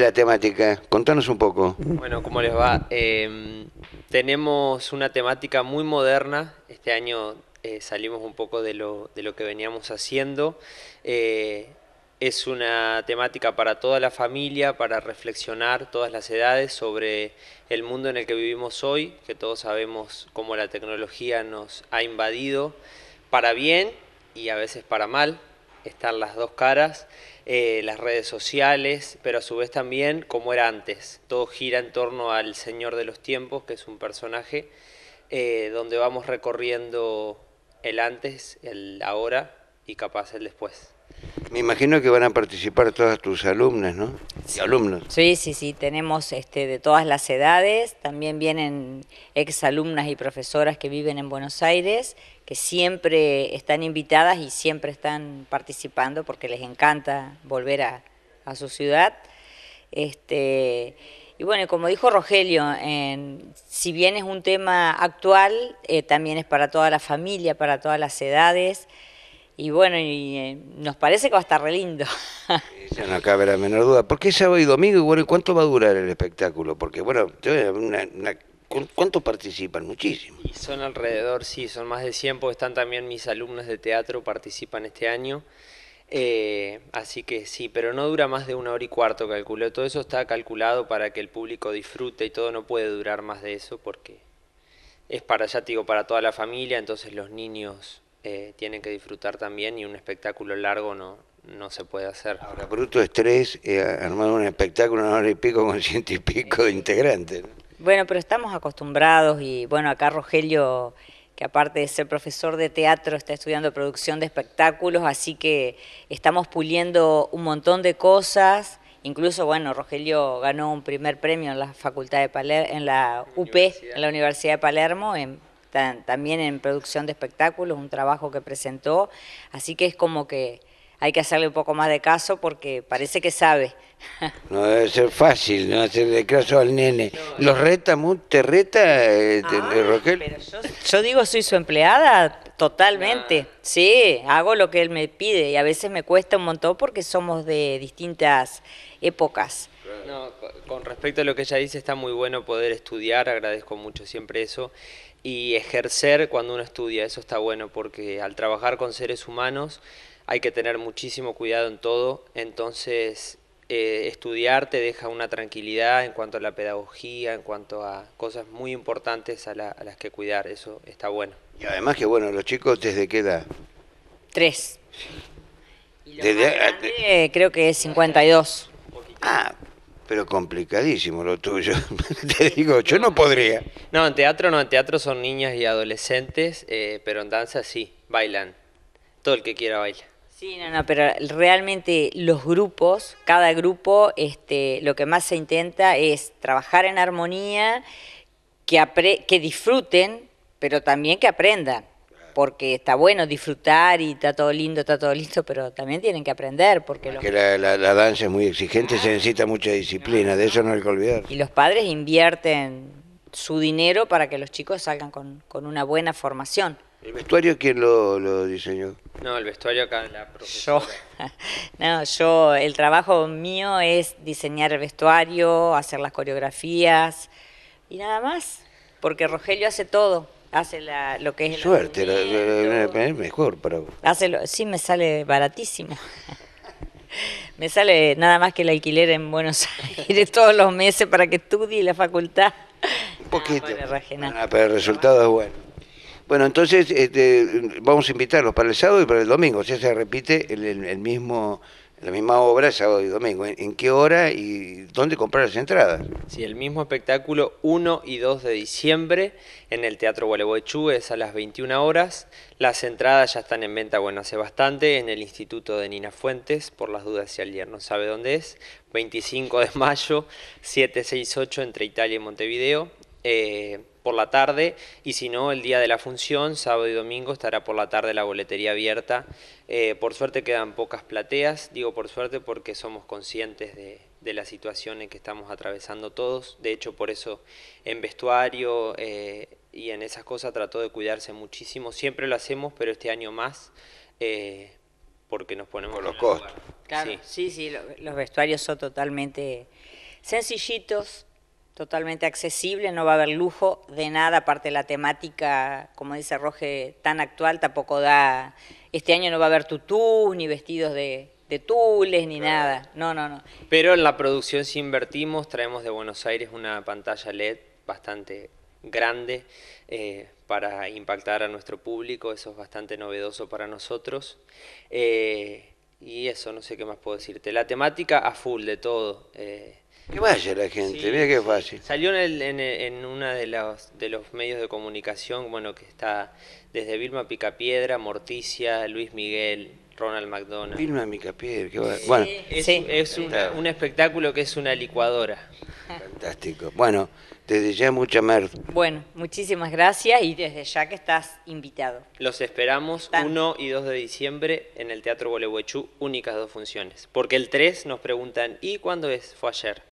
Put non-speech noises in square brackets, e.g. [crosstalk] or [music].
la temática? Contanos un poco. Bueno, ¿cómo les va? Em, tenemos una temática muy moderna. Este año eh, salimos un poco de lo, que veníamos haciendo. Eh, es una temática para toda la familia, para reflexionar todas las edades sobre el mundo en el que vivimos hoy, que todos sabemos cómo la tecnología nos ha invadido para bien y a veces para mal están las dos caras, eh, las redes sociales, pero a su vez también como era antes. Todo gira en torno al Señor de los Tiempos, que es un personaje eh, donde vamos recorriendo el antes, el ahora y capaz el después. Me imagino que van a participar todas tus alumnas, ¿no? Sí. Sí, sí, sí, tenemos este, de todas las edades, también vienen exalumnas y profesoras que viven en Buenos Aires que siempre están invitadas y siempre están participando porque les encanta volver a, su ciudad. Este, y bueno, como dijo Rogelio, en si bien es un tema actual, eh, también es para toda la familia, para todas las edades. Y bueno, y, eh, nos parece que va a estar re lindo. [laughs] Ya no cabe la menor duda. ¿Por qué sábado y domingo? Y bueno, ¿cuánto va a durar el espectáculo? Porque bueno, una, una ¿Cuántos participan? Muchísimos. Y son alrededor, sí, son más de 100 porque están también mis alumnos de teatro, participan este año. Eh, así que sí, pero no dura más de una hora y cuarto, calculo. Todo eso está calculado para que el público disfrute y todo no puede durar más de eso porque es para, ya digo, para toda la familia, entonces los niños eh, tienen que disfrutar también y un espectáculo largo no, no se puede hacer. Ahora, bruto estrés, eh, armar un espectáculo una hora y pico con ciento y pico de integrantes. Bueno, pero estamos acostumbrados y bueno, acá Rogelio, que aparte de ser profesor de teatro, está estudiando producción de espectáculos, así que estamos puliendo un montón de cosas. Incluso, bueno, Rogelio ganó un primer premio en la Facultad de Palermo, en la UP, en la Universidad de Palermo, también en producción de espectáculos, un trabajo que presentó. Así que es como que hay que hacerle un poco más de caso porque parece que sabe. No debe ser fácil, no hacerle caso al nene. ¿Los reta, te reta, Rogelio? Este, ah, eh, Roquel? yo, digo, soy su empleada totalmente. Ah. Sí, hago lo que él me pide y a veces me cuesta un montón porque somos de distintas épocas. con respecto a lo que ella dice, está muy bueno poder estudiar, agradezco mucho siempre eso, y ejercer cuando uno estudia, eso está bueno, porque al trabajar con seres humanos, hay que tener muchísimo cuidado en todo, entonces eh, estudiar te deja una tranquilidad en cuanto a la pedagogía, en cuanto a cosas muy importantes a, las que cuidar, eso está bueno. Y además que bueno, los chicos desde qué edad? Tres. Y creo que es 52. Ah, pero complicadísimo lo tuyo. [laughs] Te digo, yo no podría. No, en teatro no, en teatro son niñas y adolescentes, eh, pero en danza sí, bailan. Todo el que quiera baila. Sí, no, no, pero realmente los grupos, cada grupo, este, lo que más se intenta es trabajar en armonía, que, que disfruten, pero también que aprendan porque está bueno disfrutar y está todo lindo, está todo listo, pero también tienen que aprender. Porque la, la, danza es muy exigente, se necesita mucha disciplina, de eso no hay que olvidar. Y los padres invierten su dinero para que los chicos salgan con, con una buena formación. ¿El vestuario quién lo, lo diseñó? No, el vestuario acá la profesora. Yo, [laughs] no, yo, el trabajo mío es diseñar el vestuario, hacer las coreografías y nada más, porque Rogelio hace todo, hace lo que es Suerte, es mejor para vos. Hace sí, me sale baratísimo. [laughs] me sale nada más que el alquiler en Buenos [laughs] Aires todos los meses para que estudie la facultad. Un poquito. Ah, ah, pero el resultado es bueno. Bueno, entonces este, vamos a invitarlos para el sábado y para el domingo. O sea, se repite el, mismo la misma obra sábado y domingo. ¿En, qué hora y dónde comprar las entradas? Sí, el mismo espectáculo 1 y 2 de diciembre en el Teatro Gualeguaychú es a las 21 horas. Las entradas ya están en venta, bueno, hace bastante, en el Instituto de Nina Fuentes, por las dudas si día no sabe dónde es. 25 de mayo, 768 entre Italia y Montevideo. Eh, por la tarde y si no, el día de la función, sábado y domingo, estará por la tarde la boletería abierta. Eh, por suerte quedan pocas plateas, digo por suerte porque somos conscientes de, la situación en que estamos atravesando todos. De hecho, por eso en vestuario eh, y en esas cosas trató de cuidarse muchísimo. Siempre lo hacemos, pero este año más, eh, porque nos ponemos... los costos. Claro, sí, sí, los vestuarios son totalmente sencillitos, totalmente accesible, no va a haber lujo de nada, aparte la temática, como dice Roge, tan actual, tampoco da, este año no va a haber tutús, ni vestidos de, tules, ni nada, no, no, no. Pero en la producción si invertimos, traemos de Buenos Aires una pantalla LED bastante grande eh, para impactar a nuestro público, eso es bastante novedoso para nosotros. Eh, y eso, no sé qué más puedo decirte. La temática a full de todo. Eh, que vaya la gente, sí, mira qué fácil. Salió en, en, uno de los, de los medios de comunicación, bueno, que está desde Vilma Picapiedra, Morticia, Luis Miguel, Ronald McDonald. Vilma Picapiedra, qué vaya. Bueno, es, un, espectáculo que es una licuadora. Fantástico. Bueno, desde ya mucha merda. Bueno, muchísimas gracias y desde ya que estás invitado. Los esperamos 1 y 2 de diciembre en el Teatro Bolehuechú, únicas dos funciones. Porque el 3 nos preguntan, ¿y cuándo es? Fue ayer.